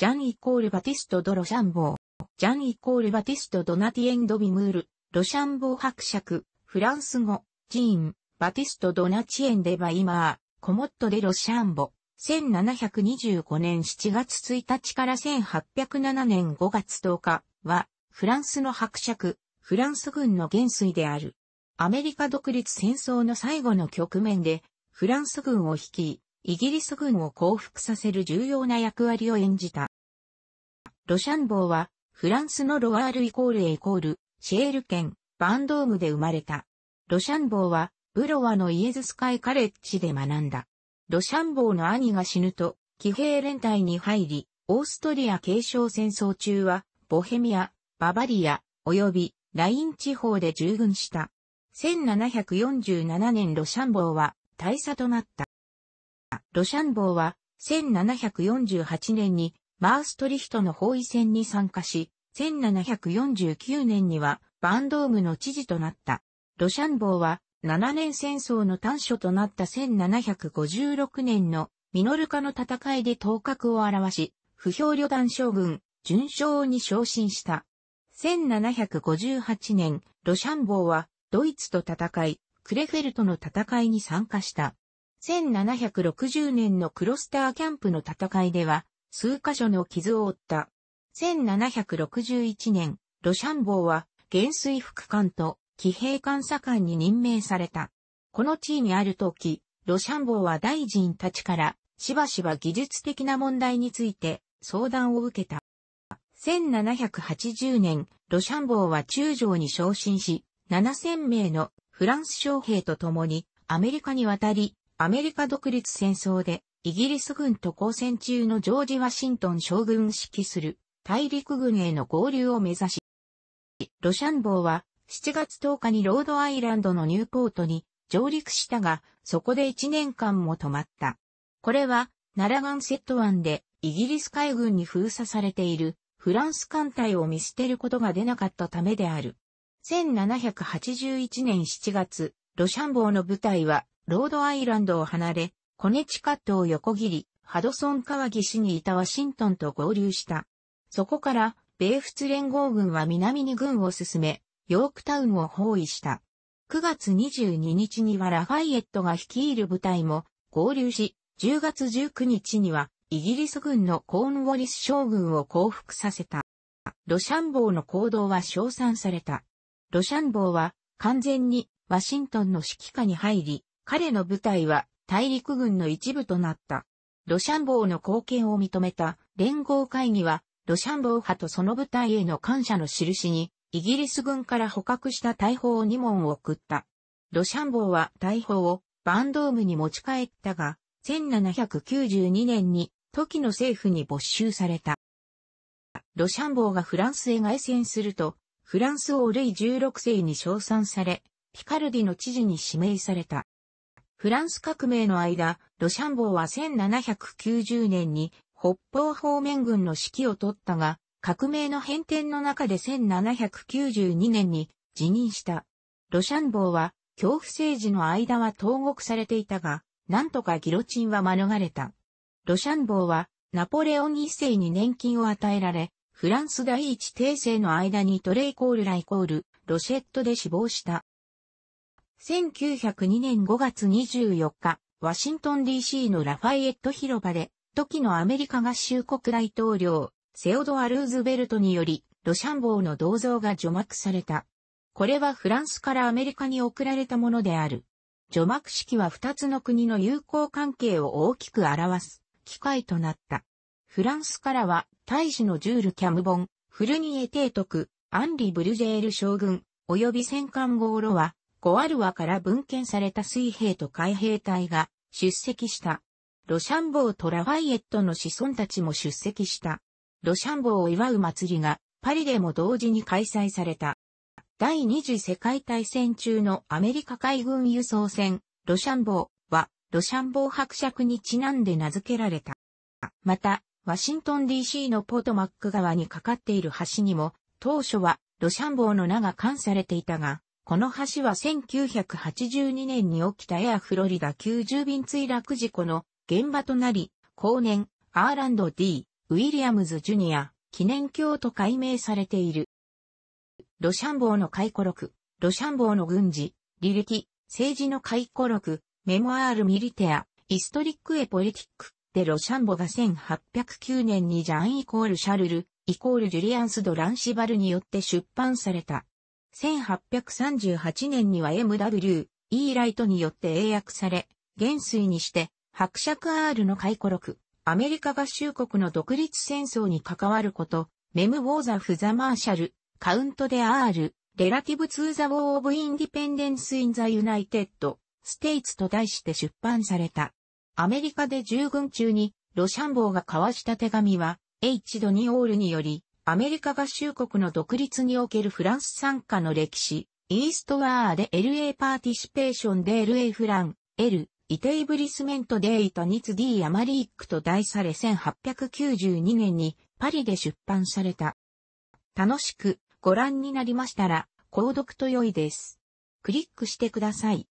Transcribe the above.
ジャンイコールバティスト・ド・ロシャンボー。ジャンイコールバティスト・ドナティエンド・ビムール。ロシャンボー伯爵。フランス語。ジーン。バティスト・ドナチエンデ・バイマー。コモット・デ・ロシャンボ。1725年7月1日から1807年5月10日は、フランスの伯爵、フランス軍の元帥である。アメリカ独立戦争の最後の局面で、フランス軍を率い、イギリス軍を降伏させる重要な役割を演じた。ロシャンボーは、フランスのロワールイコールエイコール、シェール県、バンドームで生まれた。ロシャンボーは、ブロワのイエズスカイカレッジで学んだ。ロシャンボーの兄が死ぬと、騎兵連隊に入り、オーストリア継承戦争中は、ボヘミア、ババリア、及び、ライン地方で従軍した。1747年ロシャンボーは、大佐となった。ロシャンボーは、1748年にマーストリヒトの包囲戦に参加し、1749年にはバンドームの知事となった。ロシャンボーは7年戦争の短所となった1756年のミノルカの戦いで頭角を現し、不評旅団将軍、準将に昇進した。1758年、ロシャンボーはドイツと戦い、クレフェルトの戦いに参加した。1760年のクロスターキャンプの戦いでは、数箇所の傷を負った。1761年、ロシャンボーは、元帥副官と騎兵監査官に任命された。この地位にある時、ロシャンボーは大臣たちから、しばしば技術的な問題について相談を受けた。1780年、ロシャンボーは中将に昇進し、7000名のフランス将兵と共にアメリカに渡り、アメリカ独立戦争でイギリス軍と交戦中のジョージ・ワシントン将軍指揮する大陸軍への合流を目指し、ロシャンボーは7月10日にロードアイランドのニューポートに上陸したが、そこで1年間も止まった。これは、ナラガンセット湾でイギリス海軍に封鎖されているフランス艦隊を見捨てることが出なかったためである。1781年7月、ロシャンボーの部隊はロードアイランドを離れ、コネチカットを横切り、ハドソン川岸にいたワシントンと合流した。そこから、米仏連合軍は南に軍を進め、ヨークタウンを包囲した。9月22日にはラファイエットが率いる部隊も合流し、10月19日にはイギリス軍のコーンウォリス将軍を降伏させた。ロシャンボーの行動は称賛された。ロシャンボーは完全にワシントンの指揮下に入り、彼の部隊は大陸軍の一部となった。ロシャンボーの貢献を認めた連合会議は、ロシャンボー派とその部隊への感謝の印に、イギリス軍から捕獲した大砲を2門を送った。ロシャンボーは大砲をバンドームに持ち帰ったが、1792年に時の政府に没収された。ロシャンボーがフランスへ凱旋すると、フランス王ルイ16世に称賛され、ピカルディの知事に指名された。フランス革命の間、ロシャンボーは1790年に北方方面軍の指揮を取ったが、革命の変転の中で1792年に辞任した。ロシャンボーは恐怖政治の間は投獄されていたが、なんとかギロチンは免れた。ロシャンボーはナポレオン一世に年金を与えられ、フランス第一帝政の間にトレイコールライコール、ロシェットで死亡した。1902年5月24日、ワシントン DC のラファイエット広場で、時のアメリカ合衆国大統領、セオドア・ルーズベルトにより、ロシャンボーの銅像が除幕された。これはフランスからアメリカに送られたものである。除幕式は2つの国の友好関係を大きく表す機会となった。フランスからは、大使のジュール・キャムボン、フルニエ提督、アンリ・ブルジェール将軍、及び戦艦ゴーロは、ゴアルワから分献された水兵と海兵隊が出席した。ロシャンボーとラファイエットの子孫たちも出席した。ロシャンボーを祝う祭りがパリでも同時に開催された。第二次世界大戦中のアメリカ海軍輸送船、ロシャンボーは、ロシャンボー伯爵にちなんで名付けられた。また、ワシントン DC のポートマック川に架かっている橋にも、当初はロシャンボーの名が冠されていたが、この橋は1982年に起きたエアフロリダ90便墜落事故の現場となり、後年、アーランド・ d ウィリアムズ・ジュニア、記念橋と改名されている。ロシャンボーの回顧録、ロシャンボーの軍事、履歴、政治の回顧録、メモアール・ミリテア、イストリック・エポリティック、でロシャンボが1809年にジャン・イコール・シャルル、イコール・ジュリアンス・ド・ランシバルによって出版された。1838年には MW、E ライトによって英訳され、元帥にして、伯爵 R の回顧録、アメリカ合衆国の独立戦争に関わること、メム・ウォーザ・フ・ザ・マーシャル、カウント・デ・アール、レラティブ・ツー・ザ・ウォー・オブ・インディペンデンス・イン・ザ・ユナイテッド、ステイツと題して出版された。アメリカで従軍中に、ロシャンボーが交わした手紙は、H ド・ニオールにより、アメリカ合衆国の独立におけるフランス参加の歴史、イーストワーで LA パーティシペーションで LA フラン、L、イテイブリスメントデイタニツ D アマリークと題され1892年にパリで出版された。楽しくご覧になりましたら、購読と良いです。クリックしてください。